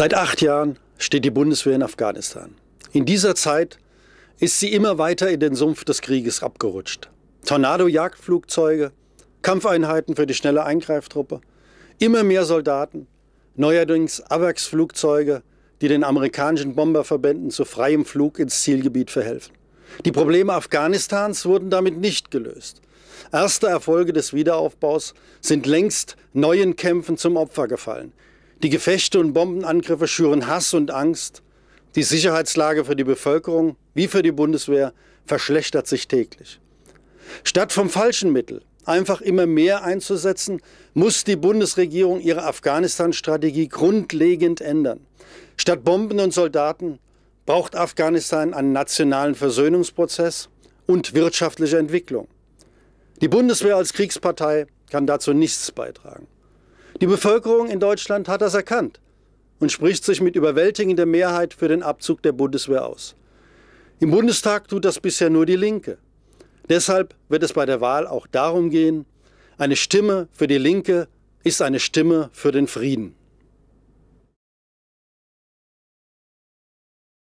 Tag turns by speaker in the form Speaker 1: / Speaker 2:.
Speaker 1: Seit acht Jahren steht die Bundeswehr in Afghanistan. In dieser Zeit ist sie immer weiter in den Sumpf des Krieges abgerutscht. Tornado-Jagdflugzeuge, Kampfeinheiten für die schnelle Eingreiftruppe, immer mehr Soldaten, neuerdings AWACS-Flugzeuge, die den amerikanischen Bomberverbänden zu freiem Flug ins Zielgebiet verhelfen. Die Probleme Afghanistans wurden damit nicht gelöst. Erste Erfolge des Wiederaufbaus sind längst neuen Kämpfen zum Opfer gefallen. Die Gefechte und Bombenangriffe schüren Hass und Angst. Die Sicherheitslage für die Bevölkerung wie für die Bundeswehr verschlechtert sich täglich. Statt vom falschen Mittel einfach immer mehr einzusetzen, muss die Bundesregierung ihre Afghanistan-Strategie grundlegend ändern. Statt Bomben und Soldaten braucht Afghanistan einen nationalen Versöhnungsprozess und wirtschaftliche Entwicklung. Die Bundeswehr als Kriegspartei kann dazu nichts beitragen. Die Bevölkerung in Deutschland hat das erkannt und spricht sich mit überwältigender Mehrheit für den Abzug der Bundeswehr aus. Im Bundestag tut das bisher nur die Linke. Deshalb wird es bei der Wahl auch darum gehen, eine Stimme für die Linke ist eine Stimme für den Frieden.